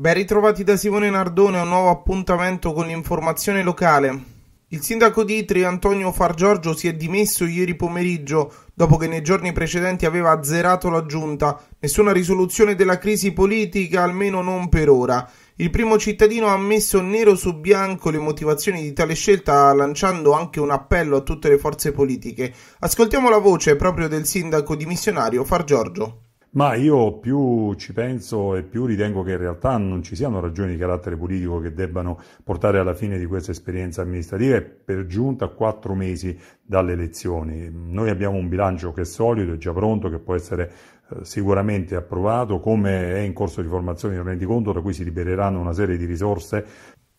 Ben ritrovati da Simone Nardone a un nuovo appuntamento con l'informazione locale. Il sindaco di Itri Antonio Fargiorgio si è dimesso ieri pomeriggio dopo che nei giorni precedenti aveva azzerato la giunta. Nessuna risoluzione della crisi politica, almeno non per ora. Il primo cittadino ha messo nero su bianco le motivazioni di tale scelta lanciando anche un appello a tutte le forze politiche. Ascoltiamo la voce proprio del sindaco dimissionario Fargiorgio. Ma io più ci penso e più ritengo che in realtà non ci siano ragioni di carattere politico che debbano portare alla fine di questa esperienza amministrativa e per giunta quattro mesi dalle elezioni. Noi abbiamo un bilancio che è solido, è già pronto, che può essere eh, sicuramente approvato, come è in corso di formazione il rendiconto da cui si libereranno una serie di risorse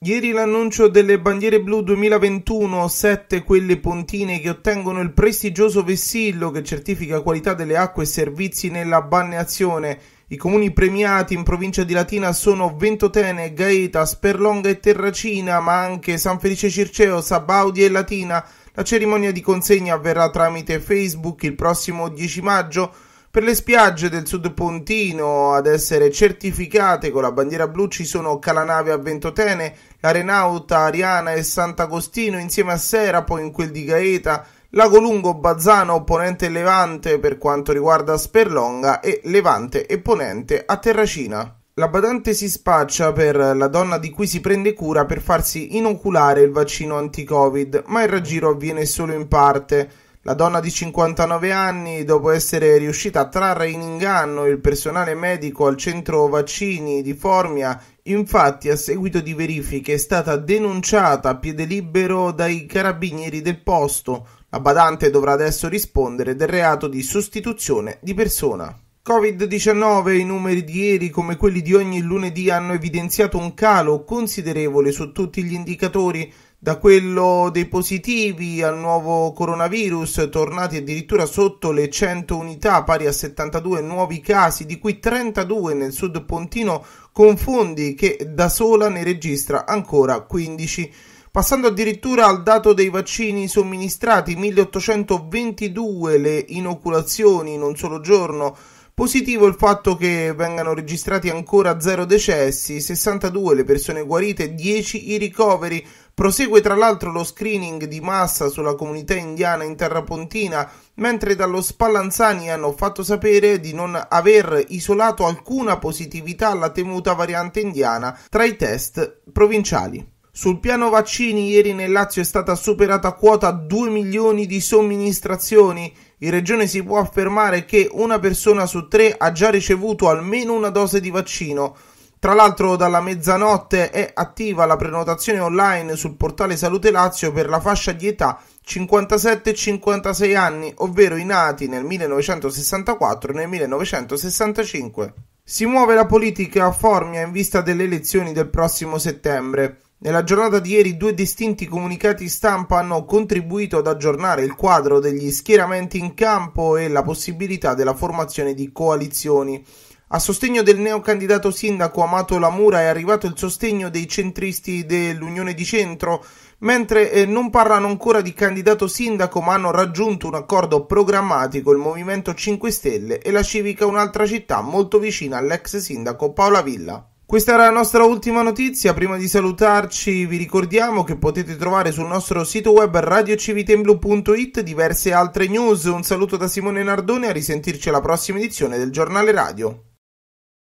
Ieri l'annuncio delle bandiere blu 2021, sette quelle pontine che ottengono il prestigioso vessillo che certifica qualità delle acque e servizi nella balneazione. I comuni premiati in provincia di Latina sono Ventotene, Gaeta, Sperlonga e Terracina, ma anche San Felice Circeo, Sabaudi e Latina. La cerimonia di consegna avverrà tramite Facebook il prossimo 10 maggio per le spiagge del sud Pontino ad essere certificate con la bandiera blu ci sono Calanave a Ventotene, Arenauta, Ariana e Sant'Agostino insieme a Serapo in quel di Gaeta, Lago Lungo, Bazzano, Ponente e Levante per quanto riguarda Sperlonga e Levante e Ponente a Terracina. La badante si spaccia per la donna di cui si prende cura per farsi inoculare il vaccino anti-Covid, ma il raggiro avviene solo in parte. La donna di 59 anni, dopo essere riuscita a trarre in inganno il personale medico al centro vaccini di Formia, infatti a seguito di verifiche è stata denunciata a piede libero dai carabinieri del posto. La badante dovrà adesso rispondere del reato di sostituzione di persona. Covid-19, i numeri di ieri come quelli di ogni lunedì hanno evidenziato un calo considerevole su tutti gli indicatori da quello dei positivi al nuovo coronavirus, tornati addirittura sotto le 100 unità, pari a 72 nuovi casi, di cui 32 nel sud Pontino, con Fondi che da sola ne registra ancora 15. Passando addirittura al dato dei vaccini somministrati, 1822 le inoculazioni in un solo giorno, Positivo il fatto che vengano registrati ancora 0 decessi, 62 le persone guarite, 10 i ricoveri. Prosegue tra l'altro lo screening di massa sulla comunità indiana in Terrapontina, mentre dallo Spallanzani hanno fatto sapere di non aver isolato alcuna positività alla temuta variante indiana tra i test provinciali. Sul piano vaccini ieri nel Lazio è stata superata quota 2 milioni di somministrazioni. In regione si può affermare che una persona su tre ha già ricevuto almeno una dose di vaccino. Tra l'altro dalla mezzanotte è attiva la prenotazione online sul portale Salute Lazio per la fascia di età 57-56 anni, ovvero i nati nel 1964 e nel 1965. Si muove la politica a Formia in vista delle elezioni del prossimo settembre. Nella giornata di ieri due distinti comunicati stampa hanno contribuito ad aggiornare il quadro degli schieramenti in campo e la possibilità della formazione di coalizioni. A sostegno del neocandidato sindaco Amato Lamura è arrivato il sostegno dei centristi dell'Unione di Centro, mentre eh, non parlano ancora di candidato sindaco ma hanno raggiunto un accordo programmatico il Movimento 5 Stelle e la Civica un'altra città molto vicina all'ex sindaco Paola Villa. Questa era la nostra ultima notizia, prima di salutarci vi ricordiamo che potete trovare sul nostro sito web radiocivitemblu.it diverse altre news. Un saluto da Simone Nardone, a risentirci alla prossima edizione del giornale radio.